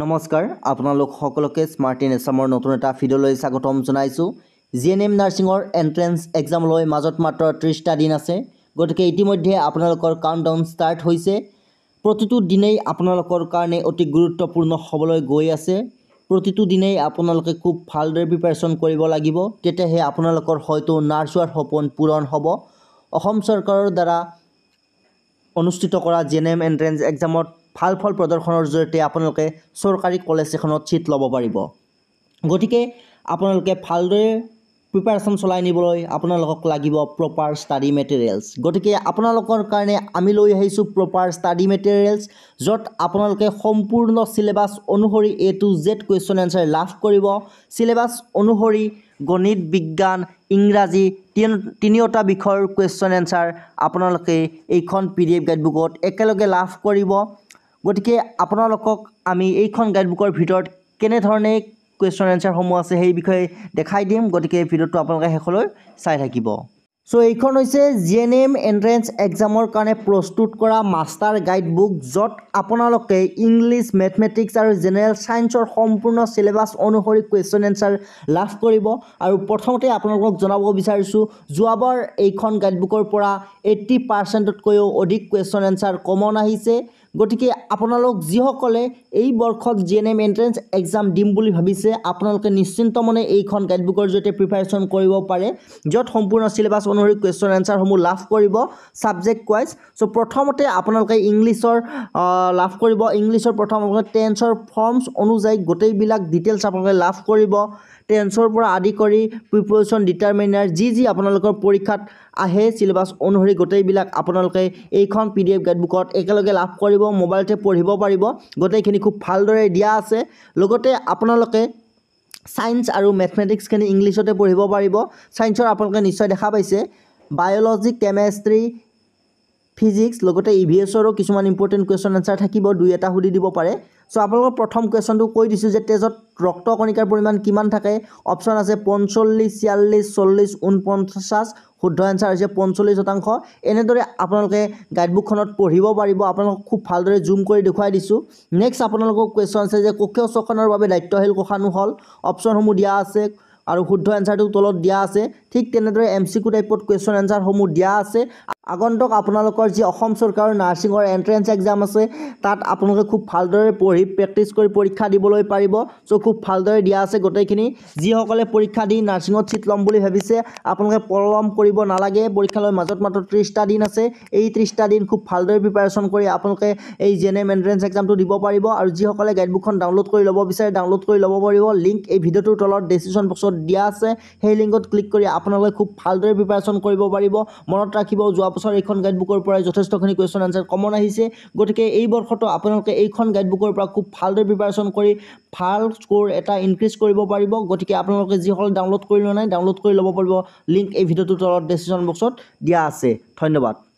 নমস্কাৰ আপোনালোক সকলোকে স্মাৰ্টি এছামৰ নতুন এটা ভিডিঅ'লৈ স্বাগতম জনাইছোঁ জি এন এম নাৰ্ছিঙৰ এণ্ট্ৰেঞ্চ এক্সামলৈ মাজত মাত্ৰ ত্ৰিছটা দিন আছে গতিকে ইতিমধ্যে আপোনালোকৰ কাউণ্ট ডাউন ষ্টাৰ্ট হৈছে প্ৰতিটো দিনেই আপোনালোকৰ কাৰণে অতি গুৰুত্বপূৰ্ণ হ'বলৈ গৈ আছে প্ৰতিটো দিনেই আপোনালোকে খুব ভালদৰে প্ৰিপেৰেশ্যন কৰিব লাগিব তেতিয়াহে আপোনালোকৰ হয়তো নাৰ্ছ হোৱাৰ সপোন পূৰণ হ'ব অসম চৰকাৰৰ দ্বাৰা অনুষ্ঠিত কৰা জি এন এম এণ্ট্ৰেঞ্চ এক্সামত ভাল ফল প্ৰদৰ্শনৰ জৰিয়তে আপোনালোকে চৰকাৰী কলেজ এখনত ছিট ল'ব পাৰিব গতিকে আপোনালোকে ভালদৰে প্ৰিপাৰেশ্যন চলাই নিবলৈ আপোনালোকক লাগিব প্ৰপাৰ ষ্টাডি মেটেৰিয়েলছ গতিকে আপোনালোকৰ কাৰণে আমি লৈ আহিছোঁ প্ৰপাৰ ষ্টাডি মেটেৰিয়েলছ য'ত আপোনালোকে সম্পূৰ্ণ চিলেবাছ অনুসৰি A to Z question answer লাভ কৰিব চিলেবাছ অনুসৰি গণিত বিজ্ঞান ইংৰাজী তিনিওটা বিষয়ৰ কুৱেশ্যন এনচাৰ আপোনালোকে এইখন পি ডি এফ গাইডবুকত একেলগে লাভ কৰিব গতিকে আপোনালোকক আমি এইখন গাইডবুকৰ ভিতৰত কেনেধৰণে কুৱেশ্যন এনচাৰসমূহ আছে সেই বিষয়ে দেখাই দিম গতিকে ভিডিঅ'টো আপোনালোকে শেষলৈ চাই থাকিব চ' এইখন হৈছে জি এন এম এণ্ট্ৰেঞ্চ এক্সামৰ কাৰণে প্ৰস্তুত কৰা মাষ্টাৰ গাইডবুক য'ত আপোনালোকে ইংলিছ মেথমেটিক্স আৰু জেনেৰেল ছায়েন্সৰ সম্পূৰ্ণ চিলেবাছ অনুসৰি কুৱেশ্যন এনচাৰ লাভ কৰিব আৰু প্ৰথমতে আপোনালোকক জনাব বিচাৰিছোঁ যোৱাবাৰ এইখন গাইডবুকৰ পৰা এইট্টি পাৰ্চেণ্টতকৈও অধিক কুৱেশ্যন এনচাৰ কমন আহিছে গতিকে আপোনালোক যিসকলে এই বৰ্ষক G N M entrance exam দিম বুলি ভাবিছে আপোনালোকে নিশ্চিন্ত মনে এইখন গাইডবুকৰ জৰিয়তে প্ৰিপাৰেশ্যন কৰিব পাৰে য'ত সম্পূৰ্ণ চিলেবাছ অনুসৰি কুৱেশ্যন এনচাৰসমূহ লাভ কৰিব ছাবজেক্ট ৱাইজ চ' প্ৰথমতে আপোনালোকে ইংলিছৰ লাভ কৰিব ইংলিছৰ প্ৰথম আপোনালোকে টেন্সৰ ফৰ্মছ অনুযায়ী গোটেইবিলাক ডিটেইলছ আপোনালোকে লাভ কৰিব টেন্সৰ পৰা আদি কৰি প্ৰিপেৰেশ্যন ডিটাৰমিনাৰ যি যি আপোনালোকৰ পৰীক্ষাত আহে চিলেবাছ অনুসৰি গোটেইবিলাক আপোনালোকে এইখন পি ডি এফ গাইডবুকত একেলগে লাভ কৰিব মোবাইলতে পঢ়িব পাৰিব গোটেইখিনি খুব ভালদৰে দিয়া আছে লগতে আপোনালোকে ছায়েন্স আৰু মেথমেটিক্সখিনি ইংলিছতে পঢ়িব পাৰিব ছায়েন্সৰ আপোনালোকে নিশ্চয় দেখা পাইছে বায়'লজি কেমেষ্ট্ৰি ফিজিক্স লগতে ই e ভি এছৰো কিছুমান ইম্পৰ্টেণ্ট কুৱেশ্যন এনচাৰ থাকিব দুই এটা সুধি দিব পাৰে চ' আপোনালোকৰ প্ৰথম কুৱেশ্যনটো কৈ দিছোঁ যে তেজত ৰক্তকণিকাৰ পৰিমাণ কিমান থাকে অপশ্যন আছে পঞ্চল্লিছ ছিয়াল্লিছ চল্লিছ ঊনপঞ্চাছ শুদ্ধ এনচাৰ হৈছে পঞ্চল্লিছ শতাংশ এনেদৰে আপোনালোকে গাইডবুকখনত পঢ়িব পাৰিব আপোনালোকক খুব ভালদৰে জুম কৰি দেখুৱাই দিছোঁ নেক্সট আপোনালোকক কুৱেশ্যন আছে যে কক্ষীয় স্বখনৰ বাবে দায়িত্বশীল কোষানু হ'ল অপশ্যনসমূহ দিয়া আছে আৰু শুদ্ধ এনচাৰটো তলত দিয়া আছে ঠিক তেনেদৰে এম চি কু টাইপত কুৱেশ্যন এনচাৰসমূহ দিয়া আছে আগন্তুক আপোনালোকৰ যি অসম চৰকাৰৰ নাৰ্ছিঙৰ এণ্ট্ৰেঞ্চ এক্সাম আছে তাত আপোনালোকে খুব ভালদৰে পঢ়ি প্ৰেক্টিচ কৰি পৰীক্ষা দিবলৈ পাৰিব চ' খুব ভালদৰে দিয়া আছে গোটেইখিনি যিসকলে পৰীক্ষা দি নাৰ্ছিঙত ছিট ল'ম বুলি ভাবিছে আপোনালোকে পলম কৰিব নালাগে পৰীক্ষালৈ মাজত মাত্ৰ ত্ৰিছটা দিন আছে এই ত্ৰিছটা দিন খুব ভালদৰে প্ৰিপাৰেশ্যন কৰি আপোনালোকে এই জি এন এম এণ্ট্ৰেঞ্চ এক্সামটো দিব পাৰিব আৰু যিসকলে গাইডবুকখন ডাউনলোড কৰি ল'ব বিচাৰে ডাউনলোড কৰি ল'ব পাৰিব লিংক এই ভিডিঅ'টোৰ তলত ডিচক্ৰিপশ্যন বক্সত দিয়া আছে সেই লিংকত ক্লিক কৰি আপোনালোকে খুব ভালদৰে প্ৰিপাৰেশ্যন কৰিব পাৰিব মনত ৰাখিব যোৱা বছৰ এইখন গাইডবুকৰ পৰাই যথেষ্টখিনি কুৱেশ্যন আনচাৰ কমন আহিছে গতিকে এই বৰ্ষটো আপোনালোকে এইখন গাইডবুকৰ পৰা খুব ভালদৰে প্ৰিপাৰেশ্যন কৰি ভাল স্ক'ৰ এটা ইনক্ৰিজ কৰিব পাৰিব গতিকে আপোনালোকে যিসকলে ডাউনলোড কৰি লোৱা নাই ডাউনলোড কৰি ল'ব পাৰিব লিংক এই ভিডিঅ'টোৰ তলত ডিচক্ৰিপশ্যন বক্সত দিয়া আছে ধন্যবাদ